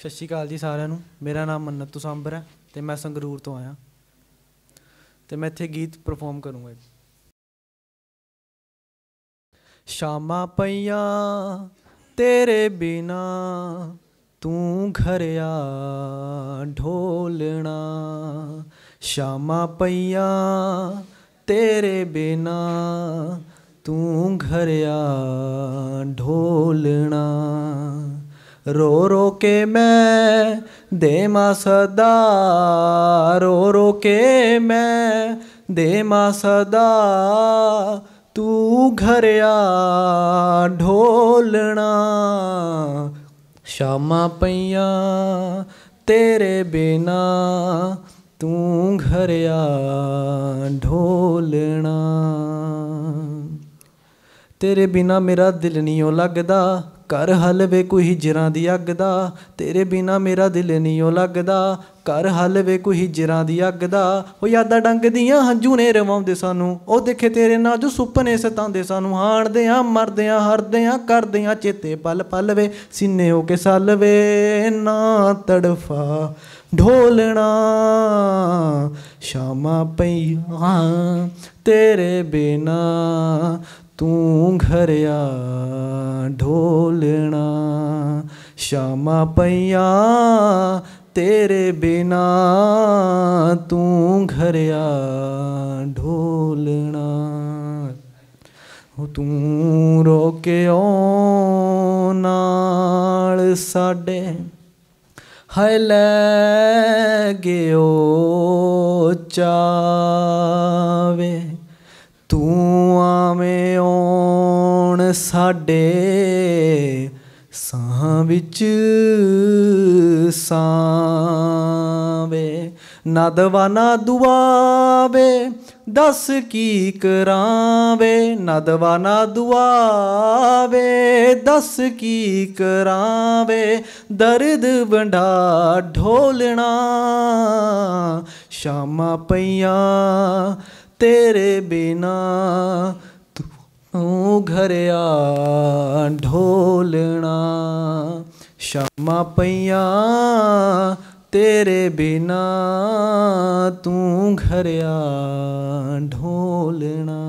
ਸਤਿ ਸ਼੍ਰੀ ਅਕਾਲ ਜੀ ਸਾਰਿਆਂ ਨੂੰ ਮੇਰਾ ਨਾਮ ਮੰਨਤ ਤੁਸਾਂਬਰ ਹੈ ਤੇ ਮੈਂ ਸੰਗਰੂਰ ਤੋਂ ਆਇਆ ਤੇ ਮੈਂ ਇੱਥੇ ਗੀਤ ਪਰਫਾਰਮ ਕਰੂੰਗਾ ਸ਼ਾਮਾਂ ਪਈਆਂ ਤੇਰੇ ਬਿਨਾ ਤੂੰ ਘਰਿਆ ਢੋਲਣਾ ਸ਼ਾਮਾਂ ਪਈਆਂ ਤੇਰੇ ਬਿਨਾ ਤੂੰ ਘਰਿਆ ਢੋਲਣਾ ਰੋ ਰੋ ਕੇ ਮੈਂ ਦੇਮਾ ਸਦਾ ਰੋ ਰੋ ਕੇ ਮੈਂ ਦੇਮਾ ਸਦਾ ਤੂੰ ਘਰਿਆ ਢੋਲਣਾ ਸ਼ਾਮਾਂ ਪਈਆਂ ਤੇਰੇ ਬਿਨਾ ਤੂੰ ਘਰਿਆ ਢੋਲਣਾ ਤੇਰੇ ਬਿਨਾ ਮੇਰਾ ਦਿਲ ਨਹੀਂ ਲੱਗਦਾ ਕਰ ਹਲਵੇ ਕੋਈ ਜਿਰਾਂ ਦੀ ਅੱਗ ਦਾ ਤੇਰੇ ਬਿਨਾ ਮੇਰਾ ਦਿਲ ਨਹੀਂ ਉਹ ਲੱਗਦਾ ਕਰ ਹਲਵੇ ਕੋਈ ਜਿਰਾਂ ਦੀ ਅੱਗ ਦਾ ਉਹ ਯਾਦਾਂ ਡੰਗਦੀਆਂ ਹੰਝੂ ਨੇ ਰਵਾਉਂਦੇ ਸਾਨੂੰ ਉਹ ਦੇਖੇ ਤੇਰੇ ਨਾਲ ਜੋ ਸੁਪਨੇ ਸਤਾਉਂਦੇ ਸਾਨੂੰ ਹਾਣਦੇ ਆ ਮਰਦੇ ਆ ਹਰਦੇ ਆ ਕਰਦੇ ਆ ਚੇਤੇ ਪਲ ਪਲ ਵੇ ਸੀਨੇ ਹੋ ਕੇ ਸਲਵੇ ਨਾ ਤੜਫਾ ਢੋਲਣਾ ਸ਼ਾਮਾਂ ਪਈਆਂ ਤੇਰੇ ਬਿਨਾ ਤੂੰ ਘਰਿਆ ਢੋਲਣਾ ਸ਼ਾਮਾ ਪਈਆ ਤੇਰੇ ਬਿਨਾ ਤੂੰ ਘਰਿਆ ਢੋਲਣਾ ਹੋ ਤੂੰ ਰੋਕਿਓ ਨਾਲ ਸਾਡੇ ਹਾਇ ਲੈ ਗਿਓ ਚਾ ਸਾਡੇ ਸਾਹ ਵਿੱਚ ਸਾਵੇ ਨਦਵਾਨਾ ਨਾ ਦੁਆਵੇ ਦੱਸ ਕੀ ਕਰਾਂਵੇ ਨਦਵਾਨਾ ਨਾ ਦੁਆਵੇ ਦੱਸ ਕੀ ਕਰਾਂਵੇ ਦਰਦ ਵੰਡਾ ਢੋਲਣਾ ਸ਼ਾਮਾਂ ਪਈਆਂ ਤੇਰੇ ਬਿਨਾ ਉਹ ਘਰਿਆ ਢੋਲਣਾ ਸ਼ਮਾ ਪਈਆ ਤੇਰੇ ਬਿਨਾ ਤੂੰ ਘਰਿਆ ਢੋਲਣਾ